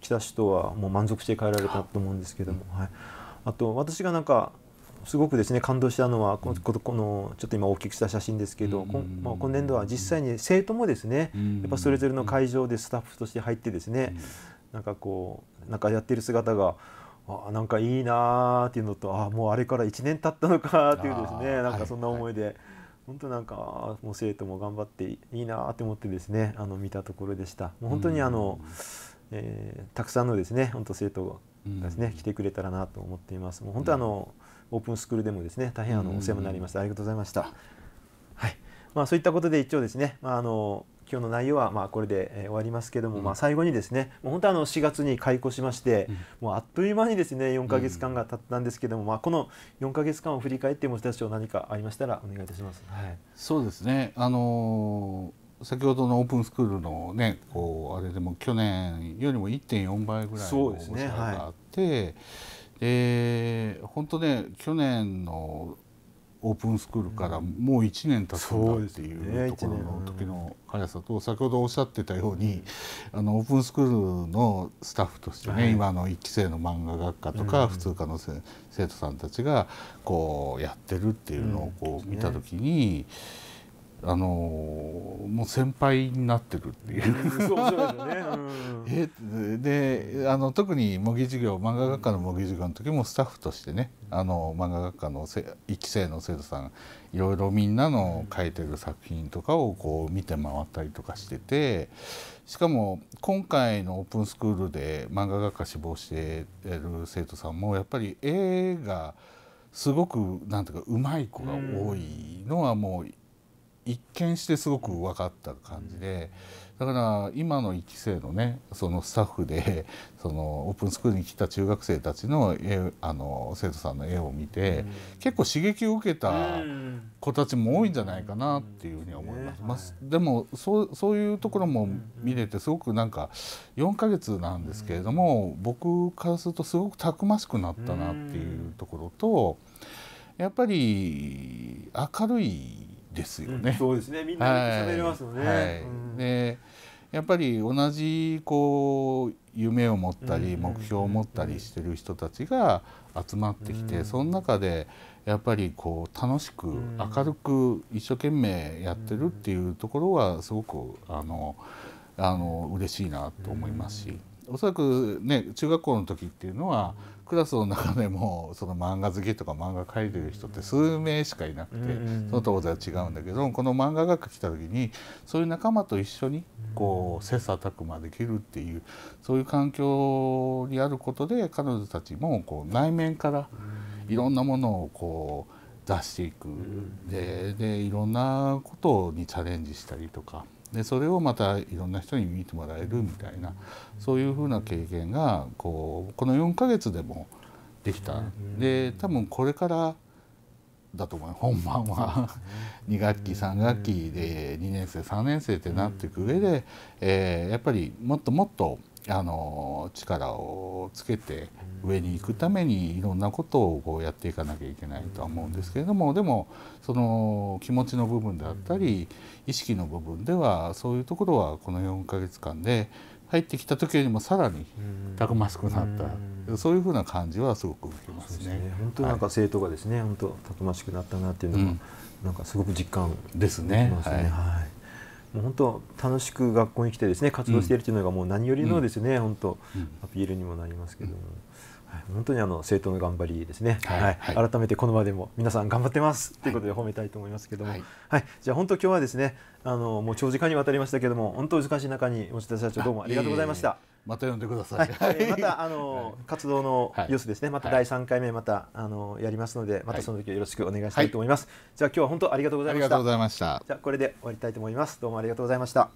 来た人はもう満足して帰られたと思うんですけども、はい、あと私がなんかすごくですね感動したのはこのこのこのちょっと今大きくした写真ですけど、こんまあ、今年度は実際に生徒もですねやっぱそれぞれの会場でスタッフとして入ってですねなんかこうなんかやってる姿があなんかいいなーっていうのとあもうあれから1年経ったのかっていうですねなんかそんな思いで、はい、本当なんかもう生徒も頑張っていいなって思ってですねあの見たところでした。もう本当にあの、えー、たくさんのですね本当生徒がですね、来てくれたらなと思っています。もう本当あの、オープンスクールでもですね大変あのお世話になりました、ありがとうございました。はい、まあそういったことで一応ですねまああの今日の内容はまあこれで、え終わりますけども、うん、まあ最後にですねもう本当あの4月に開校しまして、うん、もうあっという間にですね4か月間が経ったんですけども、まあこの4か月間を振り返ってもたちを何かありましたらお願いいたします。はい、そうですねあのー先ほどのオープンスクールのねこうあれでも去年よりも1.4倍ぐらいの大きさがあって、ねはい、で本当ね去年のオープンスクールからもう1年経つんだっていうところの時の速さと先ほどおっしゃってたようにあのオープンスクールのスタッフとしてね今の1期生の漫画学科とか普通科の生徒さんたちがこうやってるっていうのをこう見た時に。あのもう先輩になってるっていう。そうで、ね *laughs* あの特に模擬授業漫画学科の模擬授業の時もスタッフとしてねあの漫画学科のせ1期生の生徒さんいろいろみんなの書いてる作品とかをこう見て回ったりとかしててしかも今回のオープンスクールで漫画学科志望してる生徒さんもやっぱり絵がすごくなんていうかうまい子が多いのはもう一見してすごく分かった感じでだから今の1期生のねそのスタッフでそのオープンスクールに来た中学生たちの絵あの生徒さんの絵を見て、結構刺激を受けた子たちも多いんじゃないかなっていうふうに思います。でもそうそういうところも見れてすごくなんか4ヶ月なんですけれども、僕からするとすごくたくましくなったなっていうところと。やっぱり明るいですよね。そうですね。みんな喋れますよね。はいはい、で、やっぱり同じこう夢を持ったり目標を持ったりしてる人たちが集まってきて、その中でやっぱりこう楽しく明るく一生懸命やってるっていうところはすごくあのあの嬉しいなと思いますし、うおそらくね中学校の時っていうのはクラスの中でもその漫画好きとか漫画描いてる人って数名しかいなくて、その当時は違うんだけどこの漫画学来た時にそういう仲間と一緒にこう切磋琢磨できるっていうそういう環境にあることで彼女たちもこう内面からいろんなものをこう出していくででいろんなことにチャレンジしたりとか。でそれをまたいろんな人に見てもらえるみたいなそういうふうな経験がこうこの4ヶ月でもできた。で多分これからだと思う本番は2学期3学期で2年生3年生ってなっていく上で、えー、やっぱりもっともっとあの力をつけて上に行くためにいろんなことをこうやっていかなきゃいけないとは思うんですけれどもでもその気持ちの部分であったり意識の部分ではそういうところはこの4ヶ月間で入ってきた時よりもさらにたくましくなったそういうふうな感じはすごく受けますね。すね本当なんか生徒がですね、はい、本当たくましくなったなっていうのは、うん、なんかすごく実感ですね。すねはい、はいもう本当楽しく学校に来てですね活動しているというのがもう何よりのですね、うん、本当アピールにもなりますけども。うん本当にあの政党の頑張りですね、はい、はい、改めてこの場でも皆さん頑張ってますということで褒めたいと思いますけども、はい、はい、じゃあ本当今日はですねあのもう長時間にわたりましたけども本当難しい中に持田社長どうもありがとうございました。また呼んでください。はい、*laughs* またあの、活動の様子ですね。また第3回目またあのやりますので、またその時はよろしくお願いしたいと思います。じゃあ今日は本当ありがとうございました。ありがとうございました。じゃあこれで終わりたいと思います。どうもありがとうございました。